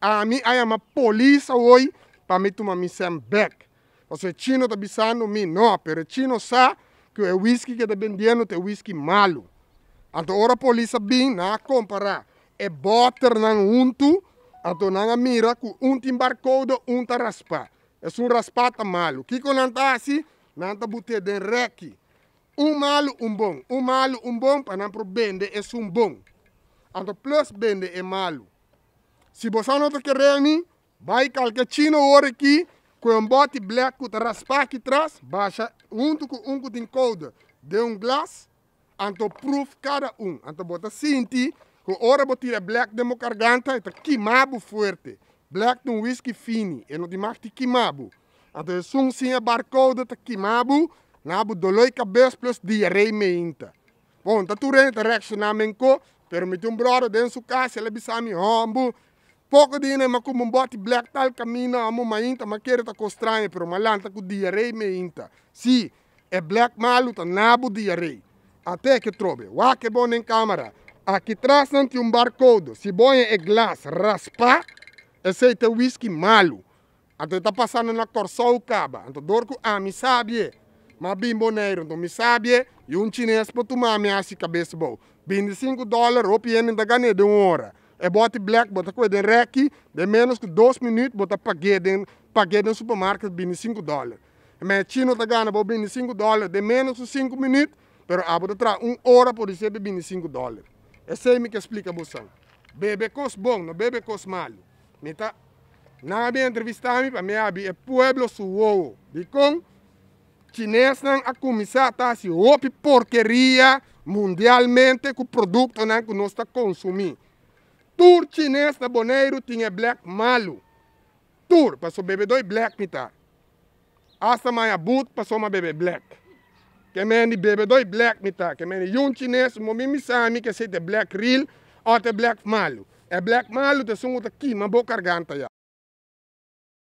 a mi a polisa oi para mi tuma mi sem back. Você chino tá bisando me não, pero chino sabe que o whisky que tá vendendo é whisky malo. Então ora a polícia bem na compra é botar nan untu, então a mira que um timbarcodo um tá raspa. É um raspata malo. Que que não tá assim? Não tá botando den rec. Um malo um bom, um malo um bom para não pro bende é um bom. Então plus bende é malo se você não bosano te mim vai calque chino ora aqui, com um bote black com raspar aqui atrás, baixa um com um que tem code de um glass, anto proof cada um, anto bota cinti com ora botira black de mo garganta, e tá quimabo forte. Black de um whisky fini, e não de mais te quimabo. Anto é sum sim a barcode, tá quimabo, nabo doloi cabeça plus diarreia meinta. Bom, tá tudo tu renta, reaccionamento, permite um brother dentro de sua casa, ele bisami rombo, Pouco dinheiro, mas como bote black tal camina amo ma inta ma querer constranho mas malhar está com diarreia me inta. Si é black malu tá nabo diarreia. Até que trobe. Wa que bom em câmara. Aqui traz ante um barcode. Se bom é glass raspa. Esse é whisky malu. Até tá passando na o caba. Então dorco a ah, me sabe. mas bem neiro então me sabe. E um chinês para tomar minha cabeça bom. 25 dólares o piano da ganha de uma hora. É bota black, bota coisa de rec, de menos que 2 minutos, bota paguei de, paguei de supermercado, 25 dólares. Mas China está ganhando 25 dólares, de menos que 5 minutos, pero a ah, bota tra uma hora por receber 25 dólares. é me que explica, moção. Bebe cos bom, não bebe cos mal. Me tá... Não bem entrevistar-me, para mim, é pueblo suou. De com chinês não a começar a se porcaria mundialmente com o produto né, que nós estamos tá consumindo. Tur chinês na Boneiro tinha black malu, Tur passou bebê dois black mita, Asa mãe abut passou uma bebê black. Que meni bebê dois black mita, Que meni um chinês, um mimi sami que se de black real ou de black malu, É black malu te sungo aqui, mas vou garganta já.